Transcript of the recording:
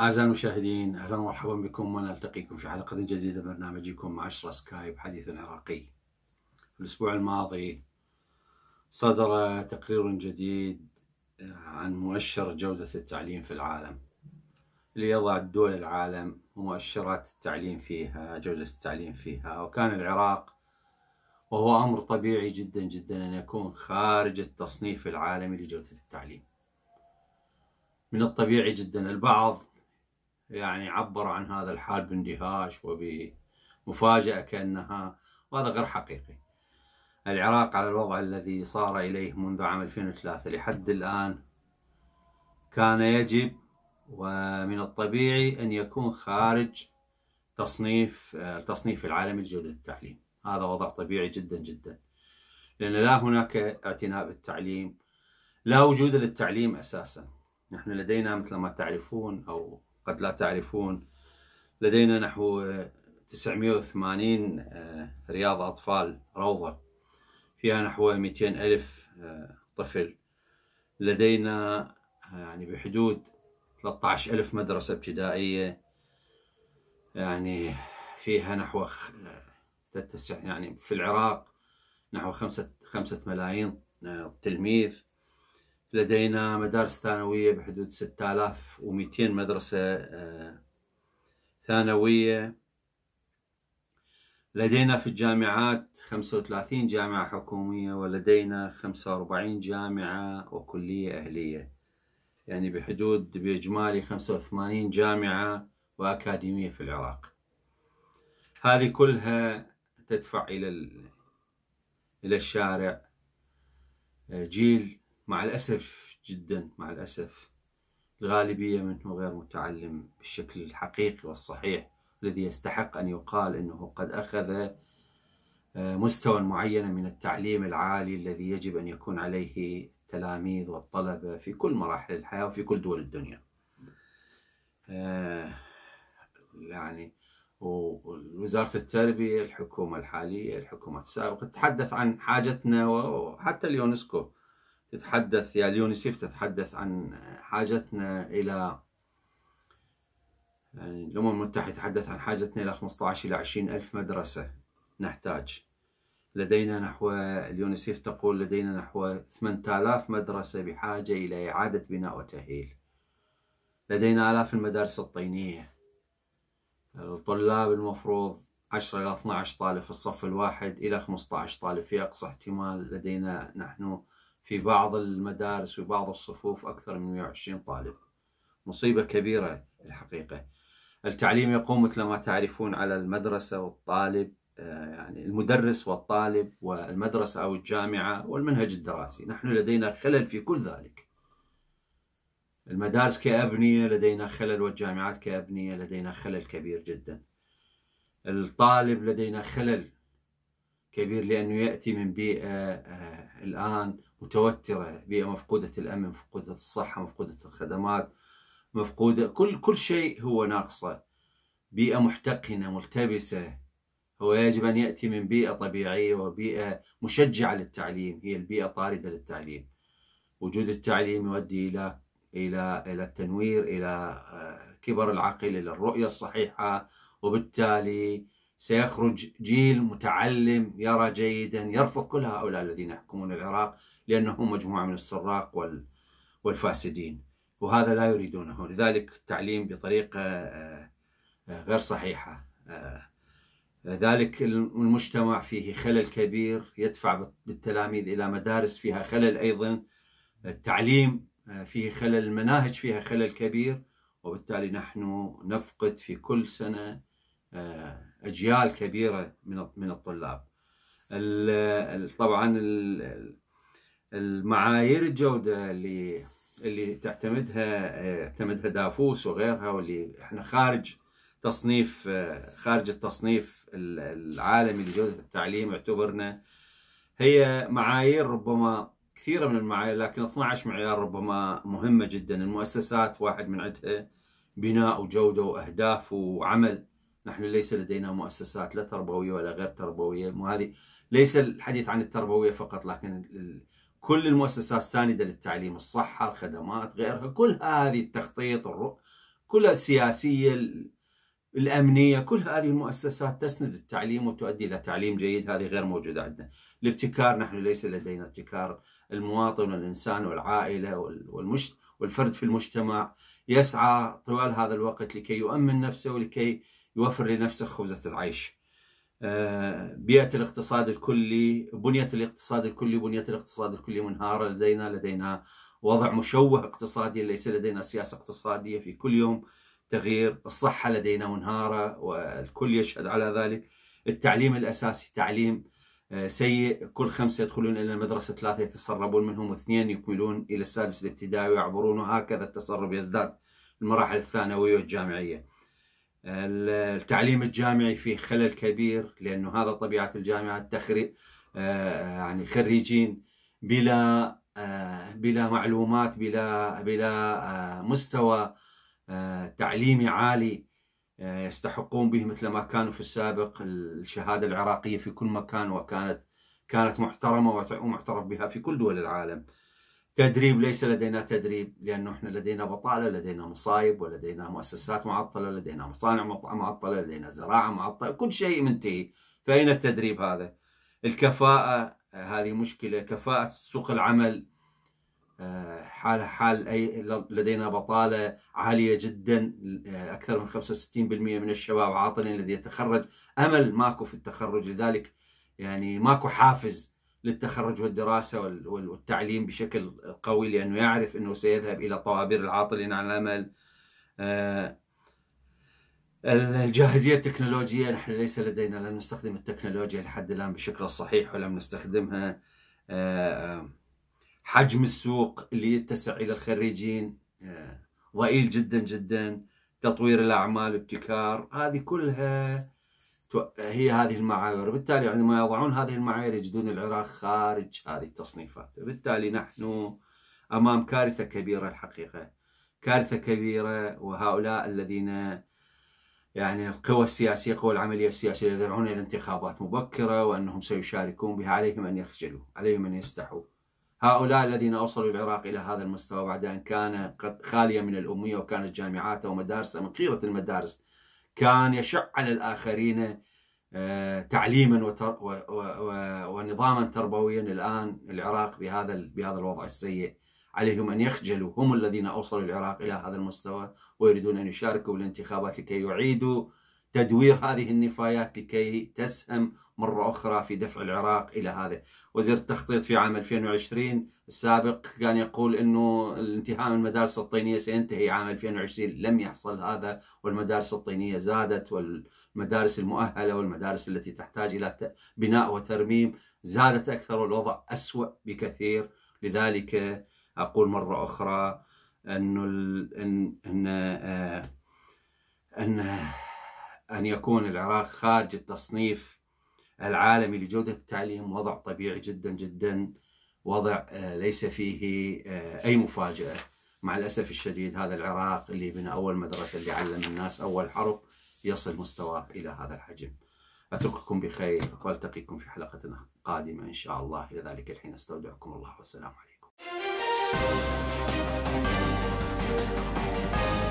أعزائي المشاهدين أهلا ومرحبا بكم ونلتقيكم في حلقة جديدة من برنامجكم مع 10 سكايب حديث عراقي في الأسبوع الماضي صدر تقرير جديد عن مؤشر جودة التعليم في العالم ليضع دول العالم مؤشرات التعليم فيها جودة التعليم فيها وكان العراق وهو أمر طبيعي جدا جدا أن يكون خارج التصنيف العالمي لجودة التعليم من الطبيعي جدا البعض يعني عبر عن هذا الحال باندهاش وبمفاجأة كأنها وهذا غير حقيقي العراق على الوضع الذي صار إليه منذ عام 2003 لحد الآن كان يجب ومن الطبيعي أن يكون خارج تصنيف التصنيف العالمي لجودة التعليم هذا وضع طبيعي جدا جدا لأن لا هناك اعتناء بالتعليم لا وجود للتعليم أساسا نحن لدينا مثل ما تعرفون أو قد لا تعرفون لدينا نحو 980 آه، رياض أطفال روضة فيها نحو 200 ألف آه، طفل لدينا آه، يعني بحدود ألف مدرسة ابتدائية يعني فيها نحو تتسع يعني في العراق نحو خمسة خمسة ملايين آه، تلميذ لدينا مدارس ثانوية بحدود ومئتين مدرسة آه، ثانوية لدينا في الجامعات خمسة وثلاثين جامعة حكومية ولدينا خمسة وأربعين جامعة وكلية أهلية يعني بحدود بإجمالي 85 جامعة وأكاديمية في العراق هذه كلها تدفع إلى إلى الشارع جيل مع الأسف جدا مع الأسف الغالبية منه غير متعلم بالشكل الحقيقي والصحيح الذي يستحق أن يقال أنه قد أخذ آه، مستوى معين من التعليم العالي الذي يجب أن يكون عليه التلاميذ والطلبة في كل مراحل الحياة وفي كل دول الدنيا آه، يعني ووزارة التربية الحكومة الحالية الحكومة السابقة تتحدث عن حاجتنا وحتى اليونسكو تتحدث يا اليونسيف تتحدث عن حاجتنا إلى يعني الأمم المتحدة تتحدث عن حاجتنا إلى 15 إلى 20 ألف مدرسة نحتاج لدينا نحو اليونسيف تقول لدينا نحو 8000 مدرسة بحاجة إلى إعادة بناء وتأهيل لدينا آلاف المدارس الطينية الطلاب المفروض 10 إلى 12 طالب في الصف الواحد إلى 15 طالب في أقصى احتمال لدينا نحن في بعض المدارس وبعض الصفوف أكثر من 120 طالب مصيبة كبيرة الحقيقة التعليم يقوم مثل ما تعرفون على المدرسة والطالب آه، يعني المدرس والطالب والمدرسة أو الجامعة والمنهج الدراسي نحن لدينا خلل في كل ذلك المدارس كأبنية لدينا خلل والجامعات كأبنية لدينا خلل كبير جدا الطالب لدينا خلل كبير لأنه يأتي من بيئة آه، الآن متوترة بيئة مفقودة الأمن مفقودة الصحة مفقودة الخدمات مفقودة كل كل شيء هو ناقصه بيئة محتقنة ملتبسة ويجب أن يأتي من بيئة طبيعية وبيئة مشجعة للتعليم هي البيئة الطاردة للتعليم وجود التعليم يؤدي إلى إلى إلى التنوير إلى آه، كبر العقل إلى الرؤية الصحيحة وبالتالي سيخرج جيل متعلم يرى جيدا يرفض كل هؤلاء الذين يحكمون العراق لأنهم مجموعة من السراق والفاسدين وهذا لا يريدونه لذلك التعليم بطريقة آه، آه، غير صحيحة ذلك المجتمع فيه خلل كبير يدفع بالتلاميذ إلى مدارس فيها خلل أيضا التعليم آه، فيه خلل المناهج فيها خلل كبير وبالتالي نحن نفقد في كل سنة آه، أجيال كبيرة من الطلاب طبعا المعايير الجودة اللي اللي تعتمدها تعتمدها آه، دافوس وغيرها واللي احنا خارج تصنيف آه، خارج التصنيف العالمي لجودة التعليم اعتبرنا هي معايير ربما كثيرة من المعايير لكن 12 معيار ربما مهمة جدا المؤسسات واحد من عندها بناء وجودة وأهداف وعمل نحن ليس لدينا مؤسسات لا تربوية ولا غير تربوية وهذه ليس الحديث عن التربوية فقط لكن كل المؤسسات ساندة للتعليم الصحة الخدمات غيرها كل هذه التخطيط الرؤ كلها سياسية الأمنية كل هذه المؤسسات تسند التعليم وتؤدي إلى تعليم جيد هذه غير موجودة عندنا الابتكار نحن ليس لدينا ابتكار المواطن والإنسان والعائلة والمجت... والفرد في المجتمع يسعى طوال هذا الوقت لكي يؤمن نفسه ولكي يوفر لنفسه خبزة العيش آه، بيئة الاقتصاد الكلي بنية الاقتصاد الكلي بنية الاقتصاد الكلي منهارة لدينا لدينا وضع مشوه اقتصادي ليس لدينا سياسة اقتصادية في كل يوم تغيير الصحة لدينا منهارة والكل يشهد على ذلك التعليم الأساسي تعليم آه، سيء كل خمسة يدخلون إلى المدرسة ثلاثة يتسربون منهم اثنين يكملون إلى السادس الابتدائي ويعبرون وهكذا التسرب يزداد المراحل الثانوية والجامعية التعليم الجامعي فيه خلل كبير لأنه هذا طبيعة الجامعة التخريج آه، يعني خريجين بلا آه، بلا معلومات بلا بلا مستوى آه، تعليمي عالي آه، يستحقون به مثل ما كانوا في السابق الشهادة العراقية في كل مكان وكانت كانت محترمة ومعترف بها في كل دول العالم تدريب ليس لدينا تدريب لأنه احنا لدينا بطالة لدينا مصايب ولدينا مؤسسات معطلة لدينا مصانع معطلة لدينا زراعة معطلة كل شيء منتهي فأين التدريب هذا الكفاءة آه، هذه مشكلة كفاءة سوق العمل آه، حال حال أي لدينا بطالة عالية جدا آه، أكثر من 65% من الشباب عاطلين الذي يتخرج أمل ماكو في التخرج لذلك يعني ماكو حافز للتخرج والدراسة والتعليم بشكل قوي لأنه يعرف أنه سيذهب إلى طوابير العاطلين عن الأمل آه، الجاهزية التكنولوجية نحن ليس لدينا لم نستخدم التكنولوجيا لحد الآن بشكلها الصحيح ولم نستخدمها حجم السوق اللي يتسع إلى الخريجين ضئيل جدا جدا تطوير الأعمال ابتكار هذه كلها هي هذه المعايير بالتالي عندما يعني يضعون هذه المعايير يجدون العراق خارج هذه التصنيفات وبالتالي نحن أمام كارثة كبيرة الحقيقة كارثة كبيرة وهؤلاء الذين يعني القوى السياسية قوى العملية السياسية يدعون إلى انتخابات مبكرة وأنهم سيشاركون بها عليهم أن يخجلوا عليهم أن يستحوا هؤلاء الذين أوصلوا العراق إلى هذا المستوى بعد أن كان قد خالية من الأمية وكانت جامعاته ومدارسه من خيرة المدارس كان يشع على الآخرين آه، تعليما ونظاما تربويا الآن العراق بهذا بهذا الوضع السيء عليهم أن يخجلوا هم الذين أوصلوا العراق إلى هذا المستوى ويريدون أن يشاركوا بالانتخابات لكي يعيدوا تدوير هذه النفايات لكي تسهم مرة أخرى في دفع العراق إلى هذا وزير التخطيط في عام 2020 السابق كان يقول أنه الانتهاء من المدارس الطينية سينتهي عام 2020 لم يحصل هذا والمدارس الطينية زادت والمدارس المؤهلة والمدارس التي تحتاج إلى بناء وترميم زادت أكثر والوضع أسوأ بكثير لذلك أقول مرة أخرى أنه أن أن, آه، أن أن يكون العراق خارج التصنيف العالمي لجودة التعليم وضع طبيعي جدا جدا وضع آه، ليس فيه آه، أي مفاجأة مع الأسف الشديد هذا العراق اللي بنى أول مدرسة اللي علم الناس أول حرب يصل مستواه إلى هذا الحجم أترككم بخير وألتقيكم في حلقة قادمة إن شاء الله إلى ذلك الحين أستودعكم الله والسلام عليكم